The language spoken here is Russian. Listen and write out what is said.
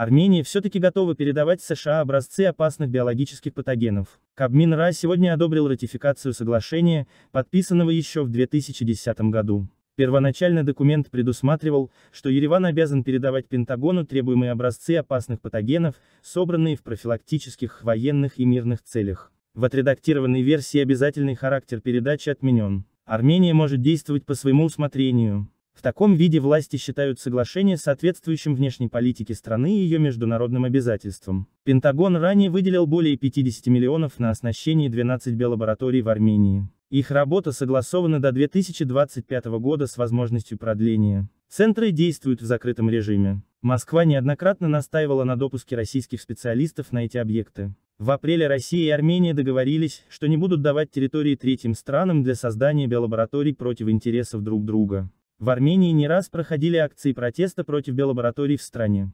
Армения все-таки готова передавать США образцы опасных биологических патогенов. Кабмин РА сегодня одобрил ратификацию соглашения, подписанного еще в 2010 году. Первоначально документ предусматривал, что Ереван обязан передавать Пентагону требуемые образцы опасных патогенов, собранные в профилактических, военных и мирных целях. В отредактированной версии обязательный характер передачи отменен. Армения может действовать по своему усмотрению. В таком виде власти считают соглашение соответствующим внешней политике страны и ее международным обязательствам. Пентагон ранее выделил более 50 миллионов на оснащение 12 биолабораторий в Армении. Их работа согласована до 2025 года с возможностью продления. Центры действуют в закрытом режиме. Москва неоднократно настаивала на допуске российских специалистов на эти объекты. В апреле Россия и Армения договорились, что не будут давать территории третьим странам для создания биолабораторий против интересов друг друга. В Армении не раз проходили акции протеста против биолабораторий в стране.